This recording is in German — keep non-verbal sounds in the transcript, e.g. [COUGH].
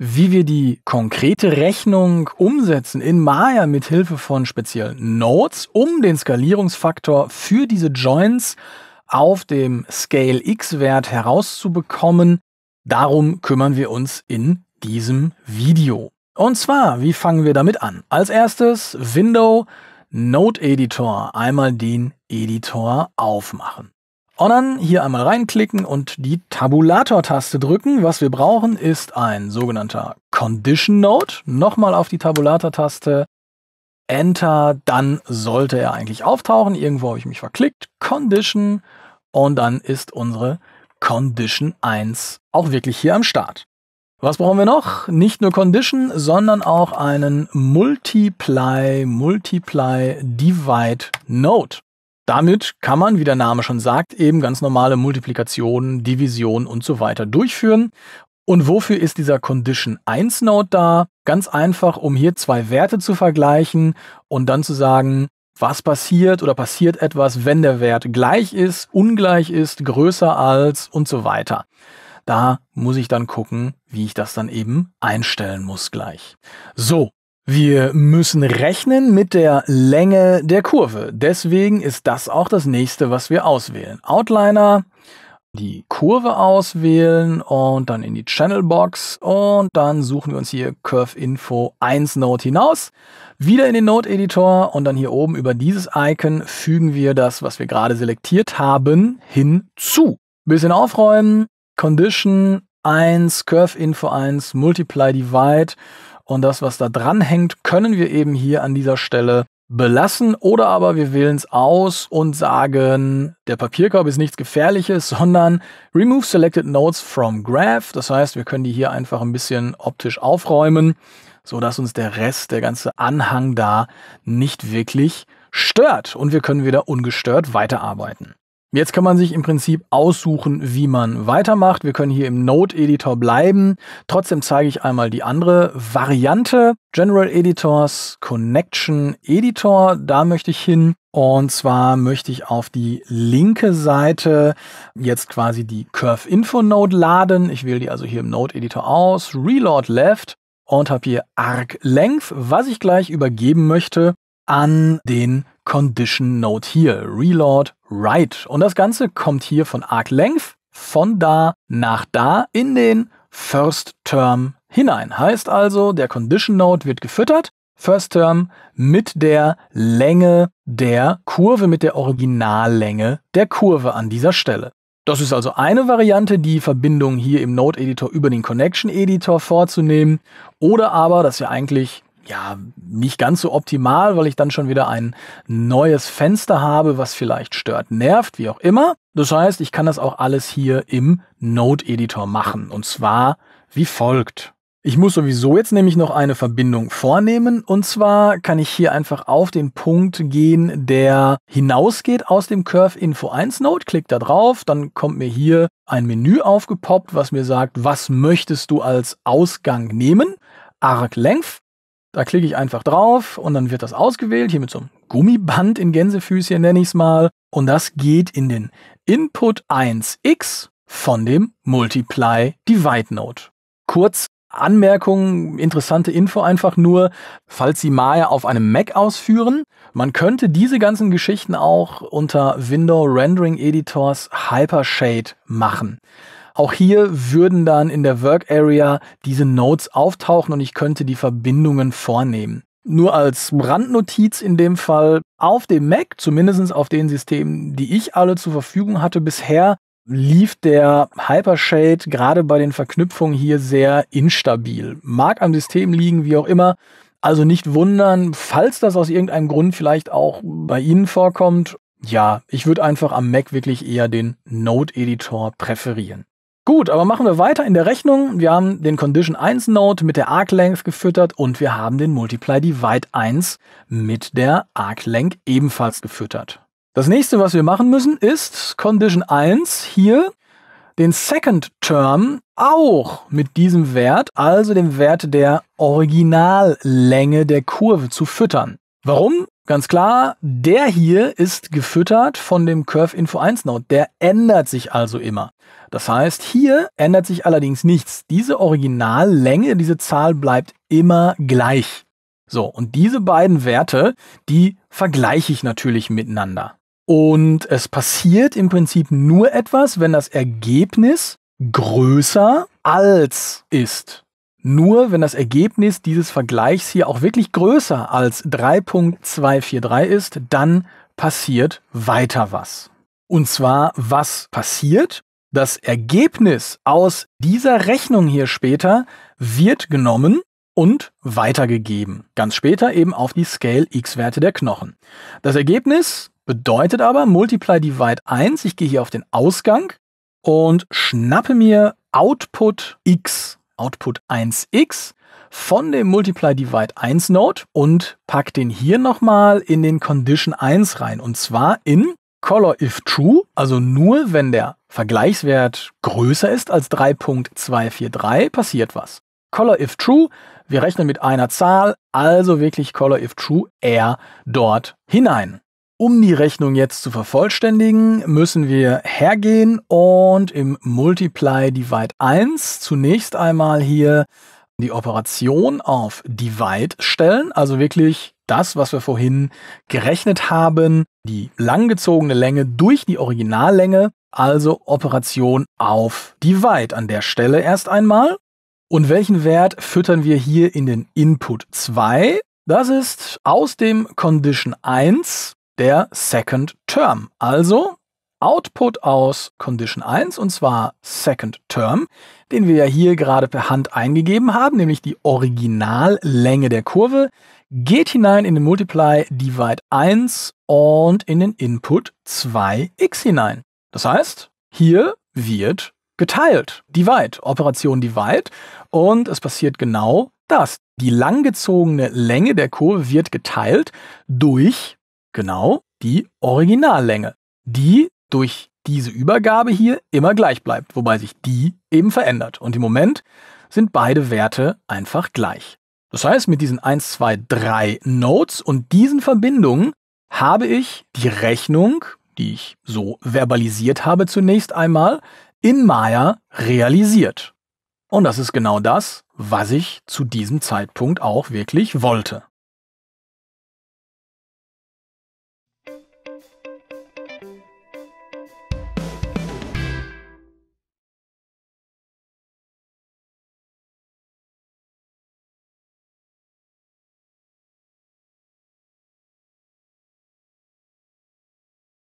wie wir die konkrete Rechnung umsetzen in Maya mit Hilfe von speziellen Nodes, um den Skalierungsfaktor für diese Joins auf dem Scale X-Wert herauszubekommen, darum kümmern wir uns in diesem Video. Und zwar, wie fangen wir damit an? Als erstes Window Node Editor, einmal den Editor aufmachen. Onan hier einmal reinklicken und die Tabulator-Taste drücken. Was wir brauchen, ist ein sogenannter Condition Node. Nochmal auf die Tabulator-Taste. Enter, dann sollte er eigentlich auftauchen. Irgendwo habe ich mich verklickt. Condition und dann ist unsere Condition 1 auch wirklich hier am Start. Was brauchen wir noch? Nicht nur Condition, sondern auch einen Multiply, Multiply, Divide Node. Damit kann man, wie der Name schon sagt, eben ganz normale Multiplikationen, Divisionen und so weiter durchführen. Und wofür ist dieser Condition 1 Node da? Ganz einfach, um hier zwei Werte zu vergleichen und dann zu sagen, was passiert oder passiert etwas, wenn der Wert gleich ist, ungleich ist, größer als und so weiter. Da muss ich dann gucken, wie ich das dann eben einstellen muss gleich. So, wir müssen rechnen mit der Länge der Kurve. Deswegen ist das auch das nächste, was wir auswählen. Outliner, die Kurve auswählen und dann in die Channel Box und dann suchen wir uns hier Curve Info 1 Node hinaus. Wieder in den Node Editor und dann hier oben über dieses Icon fügen wir das, was wir gerade selektiert haben, hinzu. Bisschen aufräumen, Condition 1, Curve Info 1, Multiply Divide und das, was da dran hängt, können wir eben hier an dieser Stelle belassen oder aber wir wählen es aus und sagen, der Papierkorb ist nichts Gefährliches, [LAUGHS] sondern Remove Selected Notes from Graph. Das heißt, wir können die hier einfach ein bisschen optisch aufräumen, sodass uns der Rest, der ganze Anhang da nicht wirklich stört und wir können wieder ungestört weiterarbeiten. Jetzt kann man sich im Prinzip aussuchen, wie man weitermacht. Wir können hier im Node-Editor bleiben. Trotzdem zeige ich einmal die andere Variante. General Editors, Connection Editor, da möchte ich hin. Und zwar möchte ich auf die linke Seite jetzt quasi die Curve Info Node laden. Ich wähle die also hier im Node-Editor aus, Reload Left und habe hier Arc Length, was ich gleich übergeben möchte an den Condition Note hier, Reload, Write. Und das Ganze kommt hier von Arc Length, von da nach da in den First Term hinein. Heißt also, der Condition Node wird gefüttert, First Term mit der Länge der Kurve, mit der Originallänge der Kurve an dieser Stelle. Das ist also eine Variante, die Verbindung hier im Node-Editor über den Connection-Editor vorzunehmen. Oder aber, das ist ja eigentlich ja, nicht ganz so optimal, weil ich dann schon wieder ein neues Fenster habe, was vielleicht stört, nervt, wie auch immer. Das heißt, ich kann das auch alles hier im Node-Editor machen. Und zwar wie folgt. Ich muss sowieso jetzt nämlich noch eine Verbindung vornehmen. Und zwar kann ich hier einfach auf den Punkt gehen, der hinausgeht aus dem Curve Info 1 Node. Klick da drauf, dann kommt mir hier ein Menü aufgepoppt, was mir sagt, was möchtest du als Ausgang nehmen? Arc Length da klicke ich einfach drauf und dann wird das ausgewählt, hier mit so einem Gummiband in Gänsefüßchen nenne ich es mal. Und das geht in den Input 1x von dem Multiply Divide Node. Kurz Anmerkung, interessante Info einfach nur, falls Sie Maya auf einem Mac ausführen. Man könnte diese ganzen Geschichten auch unter Window Rendering Editors Hypershade machen. Auch hier würden dann in der Work Area diese Nodes auftauchen und ich könnte die Verbindungen vornehmen. Nur als Randnotiz in dem Fall, auf dem Mac, zumindest auf den Systemen, die ich alle zur Verfügung hatte bisher, lief der Hypershade gerade bei den Verknüpfungen hier sehr instabil. Mag am System liegen, wie auch immer. Also nicht wundern, falls das aus irgendeinem Grund vielleicht auch bei Ihnen vorkommt. Ja, ich würde einfach am Mac wirklich eher den Node-Editor präferieren. Gut, aber machen wir weiter in der Rechnung. Wir haben den Condition 1 Node mit der Arc-Length gefüttert und wir haben den Multiply Divide 1 mit der Arc-Length ebenfalls gefüttert. Das nächste, was wir machen müssen, ist Condition 1 hier den Second Term auch mit diesem Wert, also dem Wert der Originallänge der Kurve zu füttern. Warum? Ganz klar, der hier ist gefüttert von dem Curve Info 1 Node. Der ändert sich also immer. Das heißt, hier ändert sich allerdings nichts. Diese Originallänge, diese Zahl bleibt immer gleich. So, und diese beiden Werte, die vergleiche ich natürlich miteinander. Und es passiert im Prinzip nur etwas, wenn das Ergebnis größer als ist nur, wenn das Ergebnis dieses Vergleichs hier auch wirklich größer als 3.243 ist, dann passiert weiter was. Und zwar, was passiert? Das Ergebnis aus dieser Rechnung hier später wird genommen und weitergegeben. Ganz später eben auf die Scale-X-Werte der Knochen. Das Ergebnis bedeutet aber Multiply Divide 1. Ich gehe hier auf den Ausgang und schnappe mir Output X Output 1x von dem Multiply Divide 1 Node und pack den hier nochmal in den Condition 1 rein. Und zwar in Color if true, also nur wenn der Vergleichswert größer ist als 3.243, passiert was. Color if true, wir rechnen mit einer Zahl, also wirklich Color if true R dort hinein. Um die Rechnung jetzt zu vervollständigen, müssen wir hergehen und im Multiply Divide 1 zunächst einmal hier die Operation auf Divide stellen, also wirklich das, was wir vorhin gerechnet haben, die langgezogene Länge durch die Originallänge, also Operation auf Divide an der Stelle erst einmal. Und welchen Wert füttern wir hier in den Input 2? Das ist aus dem Condition 1 der Second Term. Also Output aus Condition 1 und zwar Second Term, den wir ja hier gerade per Hand eingegeben haben, nämlich die Originallänge der Kurve, geht hinein in den Multiply Divide 1 und in den Input 2x hinein. Das heißt, hier wird geteilt, Divide, Operation Divide und es passiert genau das. Die langgezogene Länge der Kurve wird geteilt durch Genau, die Originallänge, die durch diese Übergabe hier immer gleich bleibt, wobei sich die eben verändert. Und im Moment sind beide Werte einfach gleich. Das heißt, mit diesen 1, 2, 3 Notes und diesen Verbindungen habe ich die Rechnung, die ich so verbalisiert habe zunächst einmal, in Maya realisiert. Und das ist genau das, was ich zu diesem Zeitpunkt auch wirklich wollte.